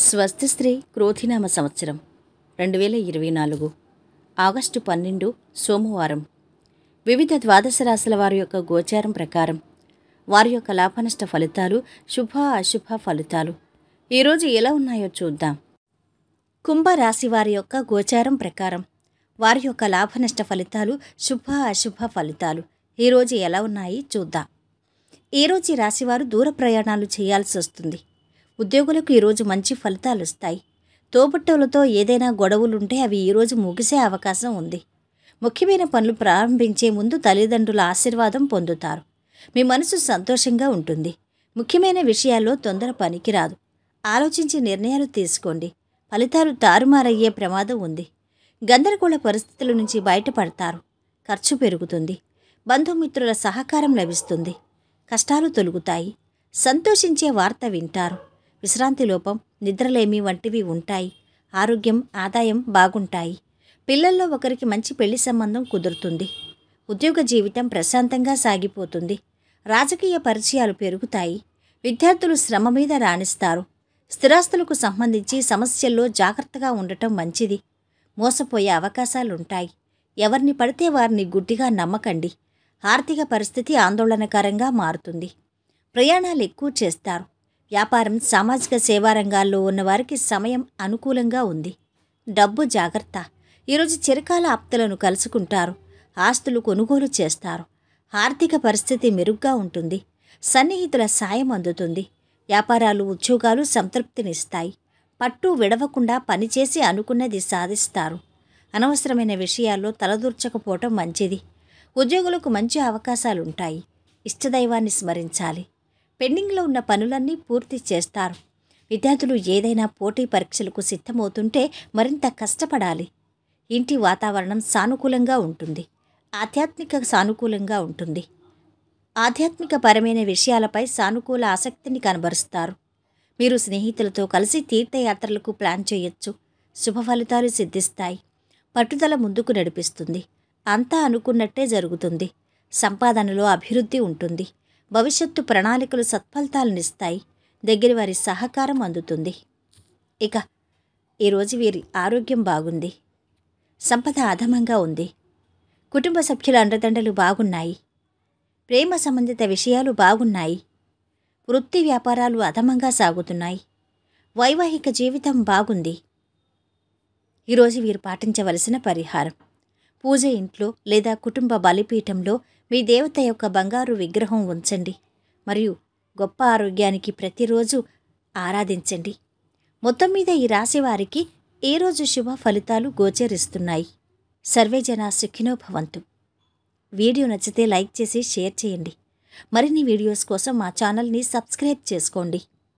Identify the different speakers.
Speaker 1: స్వస్తిశ్రీ క్రోధినామ సంవత్సరం రెండు వేల ఇరవై నాలుగు ఆగస్టు పన్నెండు సోమవారం వివిధ ద్వాదశ రాశుల వారి యొక్క గోచారం ప్రకారం వారి యొక్క లాభనష్ట ఫలితాలు శుభ అశుభ ఫలితాలు ఈరోజు ఎలా ఉన్నాయో చూద్దాం కుంభరాశి వారి యొక్క గోచారం ప్రకారం వారి యొక్క లాభనష్ట ఫలితాలు శుభ అశుభ ఫలితాలు ఈరోజు ఎలా ఉన్నాయి చూద్దాం ఈరోజు రాశివారు దూర ప్రయాణాలు చేయాల్సి వస్తుంది ఉద్యోగులకు ఈరోజు మంచి ఫలితాలు వస్తాయి తోబుట్టవులతో ఏదైనా గొడవలుంటే అవి ఈరోజు ముగిసే అవకాశం ఉంది ముఖ్యమైన పనులు ప్రారంభించే ముందు తల్లిదండ్రుల ఆశీర్వాదం పొందుతారు మీ మనసు సంతోషంగా ఉంటుంది ముఖ్యమైన విషయాల్లో తొందర పనికిరాదు ఆలోచించి నిర్ణయాలు తీసుకోండి ఫలితాలు తారుమారయ్యే ప్రమాదం ఉంది గందరగోళ పరిస్థితుల నుంచి బయటపడతారు ఖర్చు పెరుగుతుంది బంధుమిత్రుల సహకారం లభిస్తుంది కష్టాలు తొలుగుతాయి సంతోషించే వార్త వింటారు విశ్రాంతి లోపం నిద్రలేమి వంటివి ఉంటాయి ఆరోగ్యం ఆదాయం బాగుంటాయి పిల్లల్లో ఒకరికి మంచి పెళ్లి సంబంధం కుదురుతుంది ఉద్యోగ జీవితం ప్రశాంతంగా సాగిపోతుంది రాజకీయ పరిచయాలు పెరుగుతాయి విద్యార్థులు శ్రమ మీద రాణిస్తారు స్థిరాస్తులకు సంబంధించి సమస్యల్లో జాగ్రత్తగా ఉండటం మంచిది మోసపోయే అవకాశాలుంటాయి ఎవరిని పడితే వారిని గుడ్డిగా నమ్మకండి ఆర్థిక పరిస్థితి ఆందోళనకరంగా మారుతుంది ప్రయాణాలు ఎక్కువ చేస్తారు వ్యాపారం సామాజిక సేవా రంగాల్లో ఉన్నవారికి సమయం అనుకూలంగా ఉంది డబ్బు జాగ్రత్త ఈరోజు చిరకాల ఆప్తులను కలుసుకుంటారు ఆస్తులు కొనుగోలు చేస్తారు ఆర్థిక పరిస్థితి మెరుగ్గా ఉంటుంది సన్నిహితుల సాయం అందుతుంది వ్యాపారాలు ఉద్యోగాలు సంతృప్తినిస్తాయి పట్టు విడవకుండా పనిచేసి అనుకున్నది సాధిస్తారు అనవసరమైన విషయాల్లో తలదూర్చకపోవటం మంచిది ఉద్యోగులకు మంచి అవకాశాలుంటాయి ఇష్టదైవాన్ని స్మరించాలి పెండింగ్లో ఉన్న పనులన్నీ పూర్తి చేస్తారు విద్యార్థులు ఏదైనా పోటీ పరీక్షలకు సిద్ధమవుతుంటే మరింత కష్టపడాలి ఇంటి వాతావరణం సానుకూలంగా ఉంటుంది ఆధ్యాత్మిక సానుకూలంగా ఉంటుంది ఆధ్యాత్మిక పరమైన విషయాలపై సానుకూల ఆసక్తిని కనబరుస్తారు మీరు స్నేహితులతో కలిసి తీర్థయాత్రలకు ప్లాన్ చేయొచ్చు శుభ ఫలితాలు సిద్ధిస్తాయి పట్టుదల ముందుకు నడిపిస్తుంది అంతా అనుకున్నట్టే జరుగుతుంది సంపాదనలో అభివృద్ధి ఉంటుంది భవిష్యత్తు ప్రణాళికలు సత్ఫలితాలనిస్తాయి దగ్గర వారి సహకారం అందుతుంది ఇక ఈరోజు వీరి ఆరోగ్యం బాగుంది సంపద అధమంగా ఉంది కుటుంబ సభ్యుల అండదండలు బాగున్నాయి ప్రేమ సంబంధిత విషయాలు బాగున్నాయి వృత్తి వ్యాపారాలు అధమంగా సాగుతున్నాయి వైవాహిక జీవితం బాగుంది ఈరోజు వీరు పాటించవలసిన పరిహారం పూజ ఇంట్లో లేదా కుటుంబ బలిపీఠంలో మీ దేవత యొక్క బంగారు విగ్రహం ఉంచండి మరియు గొప్ప ఆరోగ్యానికి ప్రతిరోజు ఆరాధించండి మొత్తం మీద ఈ రాశివారికి ఏ రోజు శుభ ఫలితాలు గోచరిస్తున్నాయి సర్వేజన సుఖినోభవంతు వీడియో నచ్చితే లైక్ చేసి షేర్ చేయండి మరిన్ని వీడియోస్ కోసం మా ఛానల్ని సబ్స్క్రైబ్ చేసుకోండి